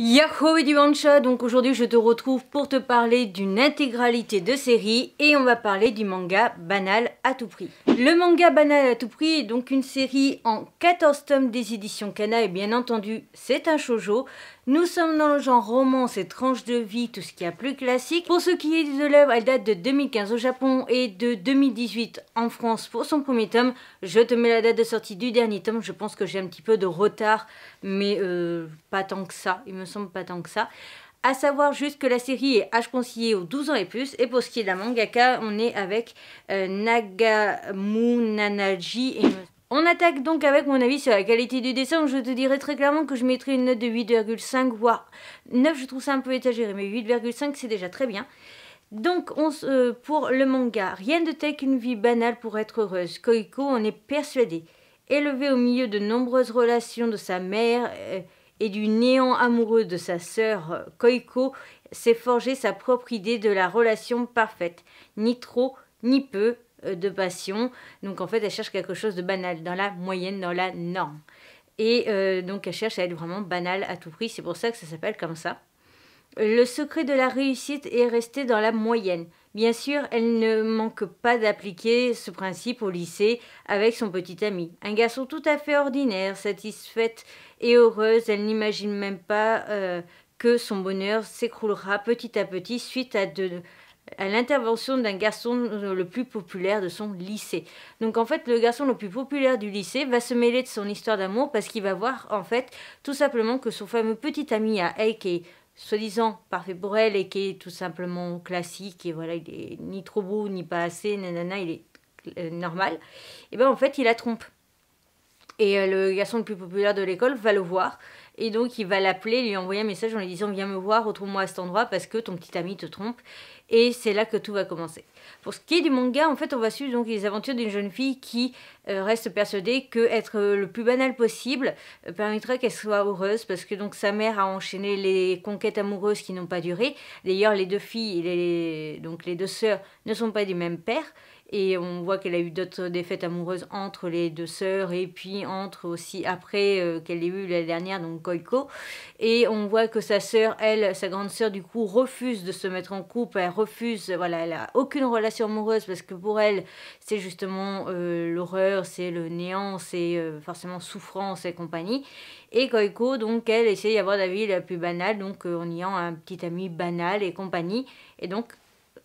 Yahoo et du Mancha, donc aujourd'hui je te retrouve pour te parler d'une intégralité de série et on va parler du manga Banal à tout prix. Le manga Banal à tout prix est donc une série en 14 tomes des éditions Kana et bien entendu c'est un shojo nous sommes dans le genre romance et tranche de vie, tout ce qui a plus classique. Pour ce qui est de l'œuvre, elle date de 2015 au Japon et de 2018 en France pour son premier tome. Je te mets la date de sortie du dernier tome, je pense que j'ai un petit peu de retard, mais euh, pas tant que ça, il me semble pas tant que ça. A savoir juste que la série est âge conseillé aux 12 ans et plus. Et pour ce qui est de la mangaka, on est avec euh, Nagamunanaji Nagamu Et... On attaque donc avec mon avis sur la qualité du dessin, je te dirais très clairement que je mettrai une note de 8,5 voire 9, je trouve ça un peu étagéré, mais 8,5 c'est déjà très bien. Donc euh, pour le manga, rien de tel qu'une vie banale pour être heureuse. Koiko en est persuadé. Élevée au milieu de nombreuses relations de sa mère euh, et du néant amoureux de sa sœur, euh, Koiko s'est forgé sa propre idée de la relation parfaite, ni trop ni peu, euh, de passion. Donc en fait, elle cherche quelque chose de banal, dans la moyenne, dans la norme. Et euh, donc elle cherche à être vraiment banale à tout prix, c'est pour ça que ça s'appelle comme ça. Le secret de la réussite est resté dans la moyenne. Bien sûr, elle ne manque pas d'appliquer ce principe au lycée avec son petit ami. Un garçon tout à fait ordinaire, satisfaite et heureuse, elle n'imagine même pas euh, que son bonheur s'écroulera petit à petit suite à de, à l'intervention d'un garçon euh, le plus populaire de son lycée. Donc en fait, le garçon le plus populaire du lycée va se mêler de son histoire d'amour parce qu'il va voir en fait tout simplement que son fameux petit ami à elle qui est soi-disant parfait pour elle et qui est tout simplement classique et voilà, il est ni trop beau ni pas assez, nanana, il est euh, normal. Et eh bien, en fait, il la trompe. Et euh, le garçon le plus populaire de l'école va le voir et donc il va l'appeler, lui envoyer un message en lui disant viens me voir, retrouve-moi à cet endroit parce que ton petit ami te trompe. Et c'est là que tout va commencer. Pour ce qui est du manga, en fait, on va suivre donc les aventures d'une jeune fille qui euh, reste persuadée que euh, le plus banal possible euh, permettra qu'elle soit heureuse parce que donc sa mère a enchaîné les conquêtes amoureuses qui n'ont pas duré. D'ailleurs, les deux filles, les, donc les deux sœurs, ne sont pas du même père et on voit qu'elle a eu d'autres défaites amoureuses entre les deux sœurs et puis entre aussi après euh, qu'elle ait eu la dernière, donc Koiko. Et on voit que sa sœur, elle, sa grande sœur, du coup, refuse de se mettre en couple. Elle refuse, voilà, elle a aucune relation amoureuse parce que pour elle, c'est justement euh, l'horreur, c'est le néant, c'est euh, forcément souffrance et compagnie. Et Koiko, donc, elle essaie d'avoir la vie la plus banale, donc en ayant un petit ami banal et compagnie. Et donc,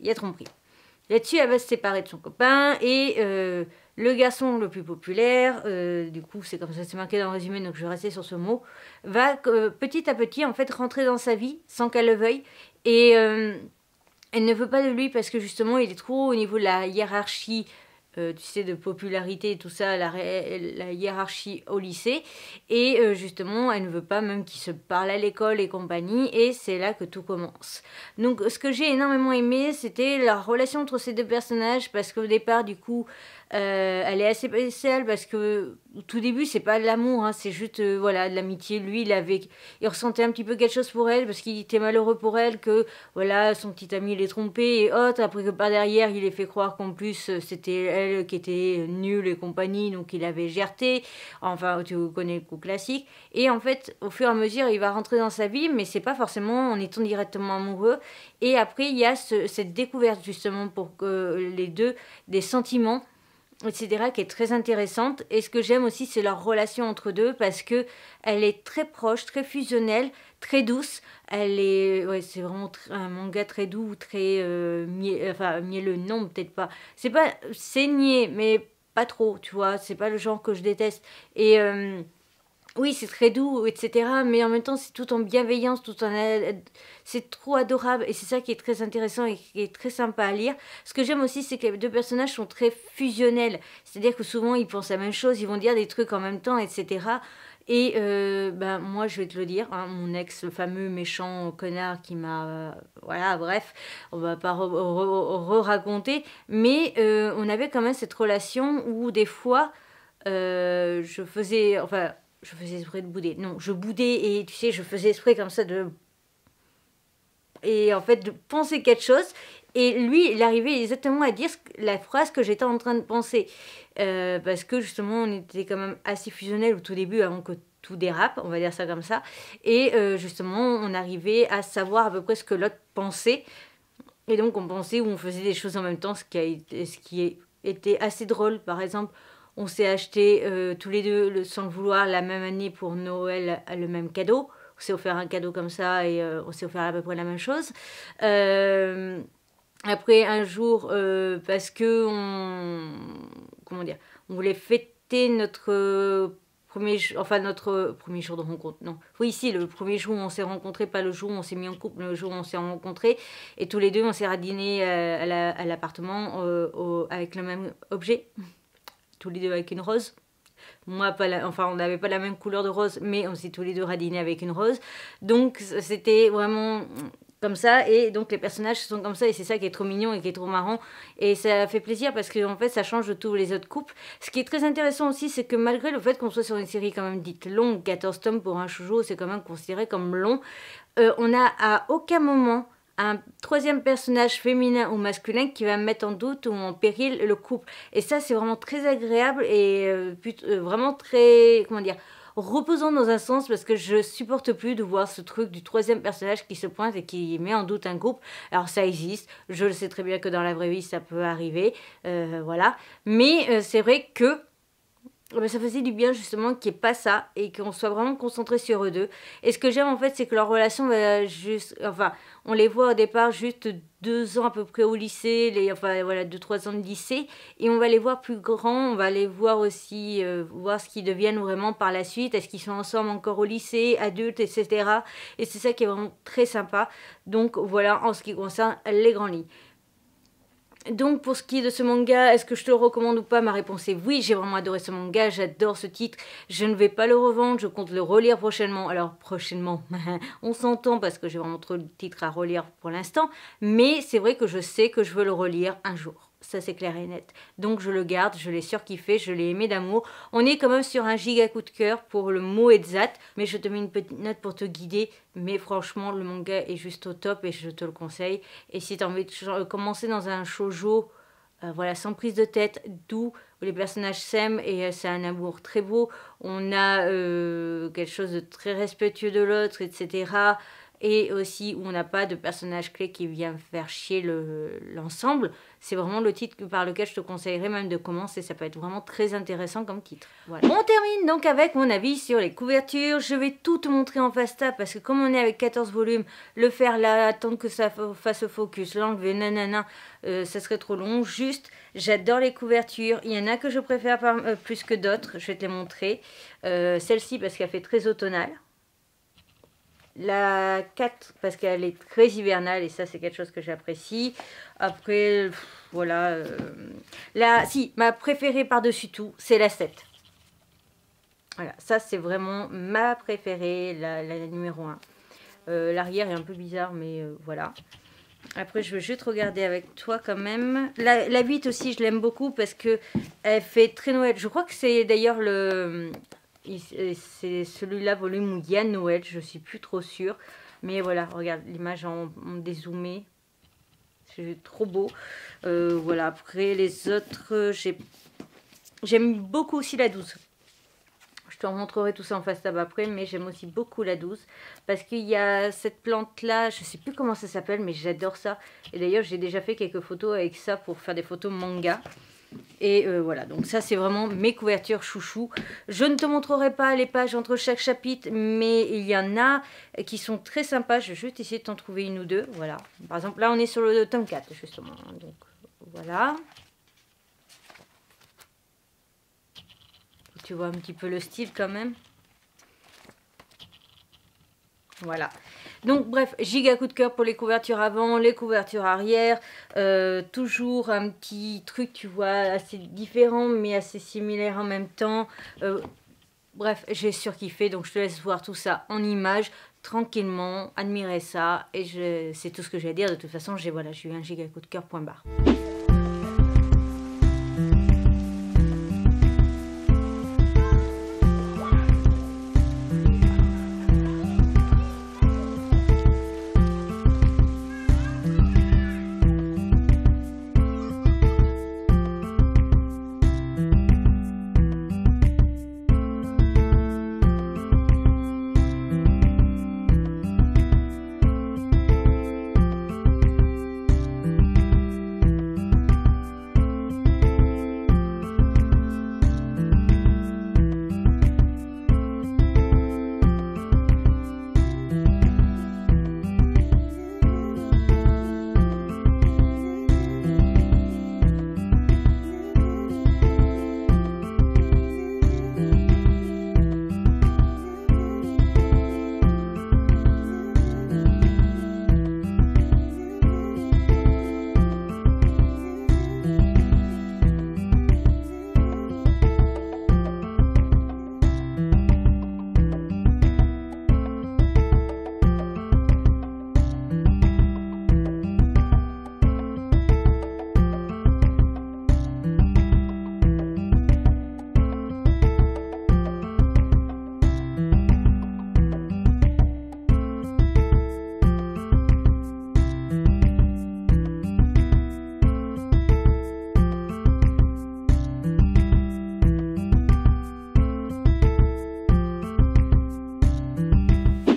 il y a tromperie. Là-dessus, elle va se séparer de son copain et euh, le garçon le plus populaire, euh, du coup c'est comme ça c'est marqué dans le résumé, donc je vais rester sur ce mot, va euh, petit à petit en fait rentrer dans sa vie sans qu'elle le veuille et elle ne veut pas de lui parce que justement il est trop au niveau de la hiérarchie euh, tu sais, de popularité et tout ça, la, la hiérarchie au lycée. Et euh, justement, elle ne veut pas même qu'ils se parle à l'école et compagnie. Et c'est là que tout commence. Donc, ce que j'ai énormément aimé, c'était la relation entre ces deux personnages. Parce qu'au départ, du coup, euh, elle est assez spéciale parce que tout début, c'est pas de l'amour, hein, c'est juste euh, voilà de l'amitié. Lui, il il ressentait un petit peu quelque chose pour elle parce qu'il était malheureux pour elle que voilà son petit ami l'ait trompé et autres. Après que par derrière, il ait fait croire qu'en plus euh, c'était elle qui était nulle et compagnie, donc il avait gerté. Enfin, tu connais le coup classique. Et en fait, au fur et à mesure, il va rentrer dans sa vie, mais c'est pas forcément en étant directement amoureux. Et après, il y a cette découverte justement pour que les deux des sentiments etc., qui est très intéressante. Et ce que j'aime aussi, c'est leur relation entre deux, parce que elle est très proche, très fusionnelle, très douce. Elle est, ouais, c'est vraiment un manga très doux, très euh, enfin mielleux, non, peut-être pas. C'est pas saigné, mais pas trop, tu vois. C'est pas le genre que je déteste. Et euh, oui, c'est très doux, etc. Mais en même temps, c'est tout en bienveillance, tout en... C'est trop adorable et c'est ça qui est très intéressant et qui est très sympa à lire. Ce que j'aime aussi, c'est que les deux personnages sont très fusionnels. C'est-à-dire que souvent, ils pensent la même chose, ils vont dire des trucs en même temps, etc. Et euh, ben, moi, je vais te le dire, hein, mon ex, le fameux méchant connard qui m'a... Euh, voilà, bref, on va pas re-raconter. mais euh, on avait quand même cette relation où des fois, je faisais... Enfin, je faisais esprit de bouder. Non, je boudais et tu sais, je faisais esprit comme ça de. Et en fait, de penser quelque chose. Et lui, il arrivait exactement à dire la phrase que j'étais en train de penser. Euh, parce que justement, on était quand même assez fusionnel au tout début avant que tout dérape, on va dire ça comme ça. Et euh, justement, on arrivait à savoir à peu près ce que l'autre pensait. Et donc, on pensait ou on faisait des choses en même temps, ce qui, a ce qui était assez drôle. Par exemple, on s'est acheté euh, tous les deux, sans le vouloir, la même année pour Noël euh, le même cadeau. On s'est offert un cadeau comme ça et euh, on s'est offert à peu près la même chose. après un jour, parce que on, comment dire, on voulait fêter notre premier, enfin notre premier jour de rencontre, non. Oui, si, le premier jour où on s'est rencontrés, pas le jour où on s'est mis en couple, le jour où on s'est rencontrés. Et tous les deux, on s'est radinés à l'appartement avec le même objet tous les deux avec une rose. Moi, pas la, enfin, on n'avait pas la même couleur de rose, mais on s'est tous les deux radinés avec une rose. Donc, c'était vraiment comme ça. Et donc, les personnages sont comme ça. Et c'est ça qui est trop mignon et qui est trop marrant. Et ça fait plaisir parce que, en fait, ça change de tous les autres couples. Ce qui est très intéressant aussi, c'est que malgré le fait qu'on soit sur une série quand même dite longue, 14 tomes pour un shoujo, c'est quand même considéré comme long, euh, on n'a à aucun moment un troisième personnage féminin ou masculin qui va mettre en doute ou en péril le couple. Et ça, c'est vraiment très agréable et euh, euh, vraiment très, comment dire, reposant dans un sens parce que je supporte plus de voir ce truc du troisième personnage qui se pointe et qui met en doute un couple. Alors ça existe, je le sais très bien que dans la vraie vie ça peut arriver, euh, voilà. Mais c'est vrai que mais ah bah, ça faisait du bien justement qu'il n'y ait pas ça et qu'on soit vraiment concentré sur eux deux. Et ce que j'aime en fait, c'est que leur relation va juste. Enfin, on les voit au départ juste deux ans à peu près au lycée, les, enfin voilà, deux, trois ans de lycée. Et on va les voir plus grands, on va les voir aussi, euh, voir ce qu'ils deviennent vraiment par la suite. Est-ce qu'ils sont ensemble encore au lycée, adultes, etc. Et c'est ça qui est vraiment très sympa. Donc voilà, en ce qui concerne les grands lits. Donc pour ce qui est de ce manga, est-ce que je te le recommande ou pas Ma réponse est oui, j'ai vraiment adoré ce manga, j'adore ce titre, je ne vais pas le revendre, je compte le relire prochainement. Alors prochainement, on s'entend parce que j'ai vraiment trop de titres à relire pour l'instant, mais c'est vrai que je sais que je veux le relire un jour ça c'est clair et net. Donc je le garde, je l'ai surkiffé, je l'ai aimé d'amour. On est quand même sur un giga coup de cœur pour le mot Zat, mais je te mets une petite note pour te guider. Mais franchement, le manga est juste au top et je te le conseille. Et si tu as envie de euh, commencer dans un shoujo, euh, voilà, sans prise de tête, doux, où les personnages s'aiment et euh, c'est un amour très beau. On a quelque chose de très respectueux de l'autre, etc et aussi où on n'a pas de personnage clé qui vient faire chier l'ensemble. c'est vraiment le titre par lequel je te conseillerais même de commencer. Ça peut être vraiment très intéressant comme titre. On termine donc avec mon avis sur les couvertures. Je vais tout te montrer en fasta parce que comme on est avec 14 volumes, le faire là, attendre que ça fasse focus, l'enlever, nanana, na euh, ça serait trop long. Juste, j'adore les couvertures. Il y en a que je préfère euh, plus que d'autres. Je vais te les montrer. Euh, celle-ci parce qu'elle fait très automnale. La 4, parce qu'elle est très hivernale et ça, c'est quelque chose que j'apprécie. Après, voilà. Euh, la, si, ma préférée par-dessus tout, c'est la 7. Voilà, ça, c'est vraiment ma préférée, la, numéro 1. Euh, l'arrière est un peu bizarre, mais euh, voilà. Après, je veux juste regarder avec toi quand même. La, la 8 aussi, je l'aime beaucoup parce que elle fait très Noël. Je crois que c'est d'ailleurs le, euh, c'est celui-là, volume où il y a Noël, je suis plus trop sûre. Mais voilà, regarde, l'image en, dézoomé. C'est trop beau. Euh, voilà, après les autres, euh, j'aime beaucoup aussi la douce. Je te montrerai tout ça en face tab après, mais j'aime aussi beaucoup la douce. Parce qu'il y a cette plante-là, je sais plus comment ça s'appelle, mais j'adore ça. Et d'ailleurs, j'ai déjà fait quelques photos avec ça pour faire des photos manga. Et euh, voilà, donc ça c'est vraiment mes couvertures chouchou. Je ne te montrerai pas les pages entre chaque chapitre, mais il y en a qui sont très sympas. Je vais juste essayer de t'en trouver une ou deux. Voilà. Par exemple, là on est sur le tome 4, justement. Donc voilà. Tu vois un petit peu le style quand même. Voilà. Donc bref, giga coup de cœur pour les couvertures avant, les couvertures arrière. Euh, toujours un petit truc, tu vois, assez différent mais assez similaire en même temps. Euh, bref, j'ai surkiffé, donc je te laisse voir tout ça en image, tranquillement, admirez ça et c'est tout ce que j'ai à dire. De toute façon, j'ai voilà, eu un giga coup de cœur point barre.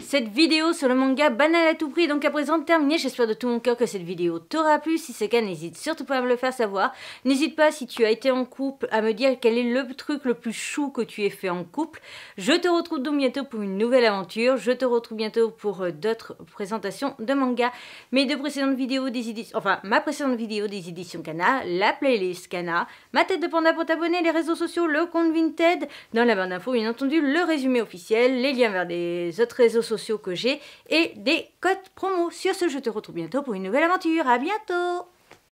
cette vidéo sur le manga banal à tout prix donc à présent terminée. J'espère de tout mon cœur que cette vidéo t'aura plu. Si c'est le cas, n'hésite surtout pas à me le faire savoir. N'hésite pas, si tu as été en couple, à me dire quel est le truc le plus chou que tu aies fait en couple. Je te retrouve donc bientôt pour une nouvelle aventure. Je te retrouve bientôt pour euh, d'autres présentations de manga. Mes deux précédentes vidéos des éditions... Enfin, ma précédente vidéo des éditions Cana, la playlist Cana, ma tête de panda pour t'abonner, les réseaux sociaux, le compte Vinted, dans la barre d'infos, bien entendu, le résumé officiel, les liens vers des autres réseaux sociaux que j'ai et des codes promo. Sur ce, je te retrouve bientôt pour une nouvelle aventure. À bientôt